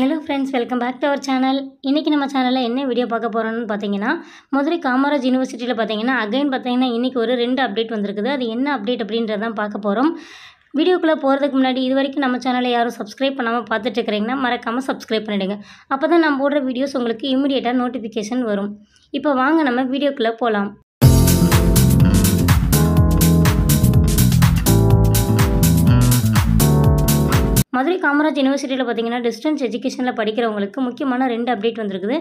hello friends welcome back to our channel இன்றைக்கி நம்ம சேனலில் என்ன வீடியோ பார்க்க போகிறோம்னு பார்த்தீங்கன்னா மதுரை காமராஜ் யூனிவர்சிட்டியில் பார்த்தீங்கன்னா அகைன் பார்த்தீங்கன்னா இன்றைக்கி ஒரு ரெண்டு அப்டேட் வந்திருக்குது அது என்ன அப்டேட் அப்படின்றதான் பார்க்க போகிறோம் வீடியோக்குள்ளே போகிறதுக்கு முன்னாடி இது வரைக்கும் நம்ம சேனலை யாரும் சப்ஸ்கிரைப் பண்ணாமல் பார்த்துட்டு மறக்காமல் சப்ஸ்கிரைப் பண்ணிவிடுங்க அப்போ தான் நம்ம போடுற வீடியோஸ் உங்களுக்கு இமீடியட்டாக நோட்டிஃபிகேஷன் வரும் இப்போ வாங்க நம்ம வீடியோக்குள்ளே போகலாம் மதுரை காமராஜ் யூனிவர்சிட்டியில் பார்த்தீங்கன்னா டிஸ்டன்ஸ் எஜுகேஷனில் படிக்கிறவங்களுக்கு முக்கியமான ரெண்டு அப்டேட் வந்திருக்குது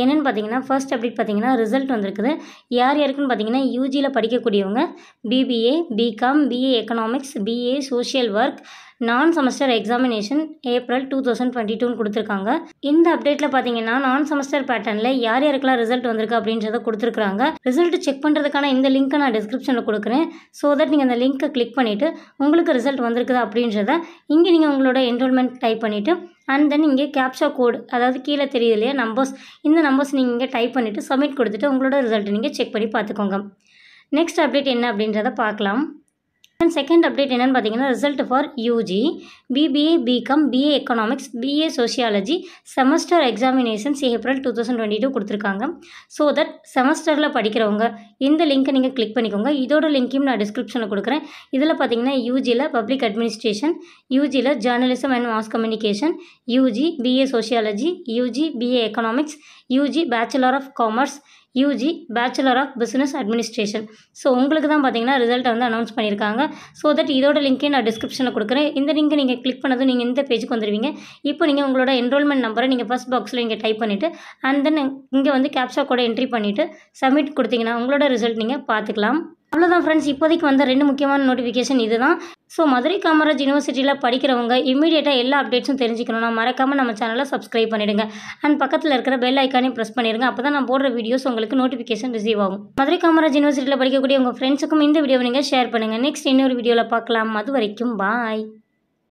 என்னென்னு பார்த்தீங்கன்னா ஃபர்ஸ்ட் அப்டேட் பார்த்தீங்கன்னா ரிசல்ட் வந்திருக்குது யார் யாருக்குன்னு பார்த்தீங்கன்னா யூஜியில் படிக்கக்கூடியவங்க BBA BCom BA economics BA social work non semester examination April two thousand twenty டூன்னு கொடுத்துருக்காங்க இந்த அப்டேட்டில் பார்த்தீங்கன்னா நான் செமஸ்டர் பேட்டர்னில் யார் யாருக்கெல்லாம் ரிசல்ட் வந்திருக்கு அப்படின்றத கொடுத்துருக்காங்க ரிசல்ட் செக் பண்ணுறதுக்கான இந்த லிங்க்கை நான் டிஸ்கிரிப்ஷனில் கொடுக்குறேன் ஸோ தட் நீங்கள் அந்த லிங்க்கை கிளிக் பண்ணிவிட்டு உங்களுக்கு ரிசல்ட் வந்திருக்குது அப்படின்றத இங்கே நீங்கள் உங்களோட என்ரோல்மெண்ட் டைப் பண்ணிவிட்டு அண்ட் தென் இங்கே கேப்ஷா கோடு அதாவது கீழே தெரியுது இல்லையா நம்பர்ஸ் இந்த நம்பர்ஸ் நீங்கள் இங்கே டைப் பண்ணிவிட்டு சப்மிட் கொடுத்துட்டு உங்களோட ரிசல்ட்டை நீங்கள் செக் பண்ணி பார்த்துக்கோங்க நெக்ஸ்ட் அப்டேட் என்ன அப்படின்றத பார்க்கலாம் அண்ட் செகண்ட் அப்டேட் என்னென்னு பார்த்தீங்கன்னா result for UG BBA BCom BA economics BA sociology semester examinations April two thousand twenty two கொடுத்துருக்காங்க ஸோ தட் செமஸ்டரில் படிக்கிறவங்க இந்த லிங்க்கை நீங்கள் கிளிக் பண்ணிக்கோங்க இதோட லிங்க்கையும் நான் டிஸ்கிரிப்ஷனில் கொடுக்குறேன் இதில் பார்த்தீங்கன்னா யூஜியில் பப்ளிக் அட்மினிஸ்ட்ரேஷன் யூஜியில் journalism and mass communication UG BA sociology UG BA economics UG bachelor of commerce UG bachelor of business administration so உங்களுக்கு தான் பார்த்தீங்கன்னா ரிசல்ட்டை வந்து அனௌன்ஸ் பண்ணியிருக்காங்க ஸோ தட் இதோட லிங்க்கே நான் டிஸ்கிரிப்ஷனில் கொடுக்குறேன் இந்த லிங்க்கை நீங்கள் கிளிக் பண்ணதும் நீங்கள் இந்த பேஜுக்கு வந்துடுவீங்க இப்போ நீங்கள் உங்களோட என்ரோல்மெண்ட் நம்பரை நீங்கள் ஃபஸ்ட் பாக்ஸில் இங்கே டைப் பண்ணிவிட்டு அண்ட் தென் இங்கே வந்து கேப்ஷா கூட என்ட்ரி பண்ணிவிட்டு சப்மிட் கொடுத்தீங்கன்னா உங்களோட ரிசல்ட் நீங்கள் பார்த்துக்கலாம் அவ்வளோதான் ஃப்ரெண்ட்ஸ் இப்போதைக்கு வந்த ரெண்டு முக்கியமான நோட்டிஃபிகேஷன் இதுதான் ஸோ மதுரை காமராஜ் யூனிவர்சிட்டியில் படிக்கிறவங்க இமீடியட்டாக எல்லா அப்டேட்ஸும் தெரிஞ்சுக்கணும்னா மறக்காமல் நம்ம சேனலை சப்ஸ்கிரைப் பண்ணிவிடுங்க அண்ட் பக்கத்தில் இருக்கிற பெல் ஐக்கானையும் ப்ரெஸ் பண்ணிடுங்க அப்போ தான் நான் போடுற வீடியோஸ் உங்களுக்கு நோட்டிஃபிகேஷன் ரிசீவ் ஆகும் மதுரை காமராஜ் யூனிவர்சிட்டியில் படிக்கக்கூடிய உங்கள் ஃப்ரெண்ட்ஸுக்கும் இந்த வீடியோவை நீங்கள் ஷேர் பண்ணுங்கள் நெக்ஸ்ட் இன்னொரு வீடியோவில் பார்க்கலாம் அது வரைக்கும் பாய்